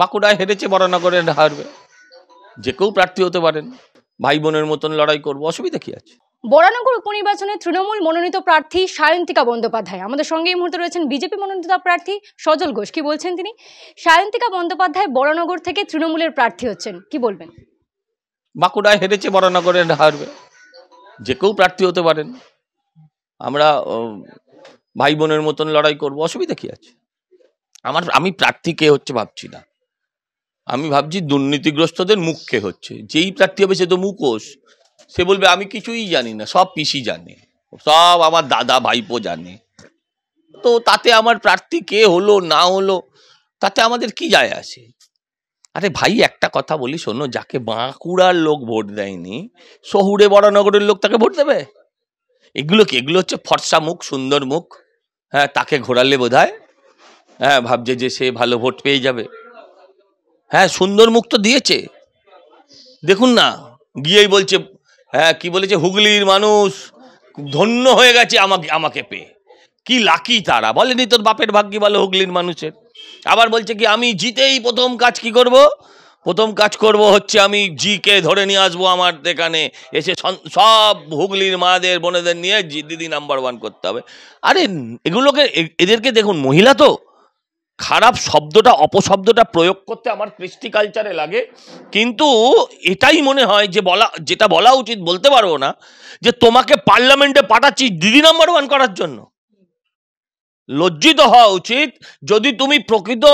বাঁকুড়ায় হেরেছে বরানগরে হারবে যে কেউ প্রার্থী হতে পারেন ভাই বোনের মতন লড়াই করবো অসুবিধা কি আছে বরানগর উপনির্বাচনে তৃণমূল মনোনীত প্রার্থী সায়ন্তিকা বন্দ্যোপাধ্যায় আমাদের সঙ্গে এই মুহূর্তে রয়েছেন বিজেপি মনোনীত প্রার্থী সজল ঘোষ কি বলছেন তিনি সায়ন্তিকা বন্দ্যোপাধ্যায় বরানগর থেকে তৃণমূলের প্রার্থী হচ্ছেন কি বলবেন বাঁকুড়ায় হেরেছে বরানগরে হারবে যে কেউ প্রার্থী হতে পারেন আমরা ভাই বোনের মতন লড়াই করবো অসুবিধা কি আছে আমার আমি প্রার্থী কে হচ্ছে ভাবছি না আমি ভাবছি দুর্নীতিগ্রস্তদের মুখে হচ্ছে যেই প্রার্থী হবে সে তো মুখোশ সে বলবে আমি কিছুই জানি না সব পিসি জানে সব আমার দাদা ভাইপো জানে তো তাতে আমার প্রার্থী কে হলো না হলো তাতে আমাদের কি যায় আছে আরে ভাই একটা কথা বলি শোনো যাকে বাঁকুড়ার লোক ভোট দেয়নি শহুরে বড়নগরের লোক তাকে ভোট দেবে এগুলো কি এগুলো হচ্ছে ফর্সা মুখ সুন্দর মুখ হ্যাঁ তাকে ঘোরালে বোধ হ্যাঁ ভাবছে যে সে ভালো ভোট পেয়ে যাবে হ্যাঁ সুন্দর মুখ তো দিয়েছে দেখুন না গিয়েই বলছে হ্যাঁ কি বলেছে হুগলির মানুষ ধন্য হয়ে গেছে আমাকে আমাকে পেয়ে কি লাকি তারা বলেনি তোর বাপের ভাগ্যি বলো হুগলির মানুষের আবার বলছে কি আমি জিতেই প্রথম কাজ কি করব প্রথম কাজ করব হচ্ছে আমি জিকে ধরে নিয়ে আসবো আমার এখানে এসে সব হুগলির মাদের বোনেদের নিয়ে দিদি নাম্বার ওয়ান করতে হবে আরে এগুলোকে এদেরকে দেখুন মহিলা তো খারাপ শব্দটা অপশব্দটা প্রয়োগ করতে আমার কৃষ্টি কালচারে লাগে কিন্তু এটাই মনে হয় যে বলা যেটা বলা উচিত বলতে পারবো না যে তোমাকে পার্লামেন্টে পাঠাচ্ছি দিদি নাম্বার ওয়ান করার জন্য লজ্জিত হওয়া উচিত যদি তুমি প্রকৃত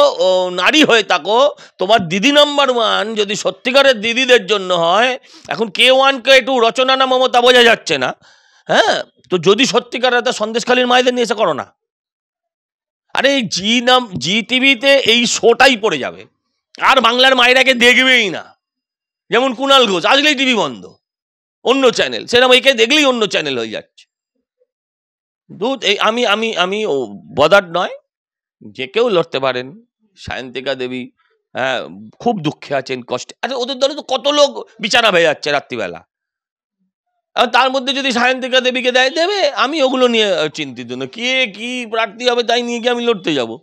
নারী হয়ে থাকো তোমার দিদি নাম্বার ওয়ান যদি সত্যিকারের দিদিদের জন্য হয় এখন কে ওয়ানকে একটু রচনা না মমতা বোঝা যাচ্ছে না হ্যাঁ তো যদি সত্যিকার সন্দেশখালীর মায়েদের নিয়ে এসে করো না আরে জি নাম জি টিভিতে এই শোটাই পড়ে যাবে আর বাংলার মায়েরাকে দেখবেই না যেমন কুনাল ঘোষ আসলেই টিভি বন্ধ অন্য চ্যানেল সেরকম একে দেখলেই অন্য চ্যানেল হয়ে যাচ্ছে দুধ এই আমি আমি আমি ও বদার নয় যে কেউ লড়তে পারেন সায়ন্তিকা দেবী হ্যাঁ খুব দুঃখে আছেন কষ্টে আচ্ছা ওদের দলে তো কত লোক বিছানা হয়ে যাচ্ছে রাত্রিবেলা তার মধ্যে যদি সায়ন্তিকা দেবীকে দেয় দেবে আমি ওগুলো নিয়ে চিন্তিত না কে কি প্রার্থী হবে তাই নিয়ে গিয়ে আমি লড়তে যাবো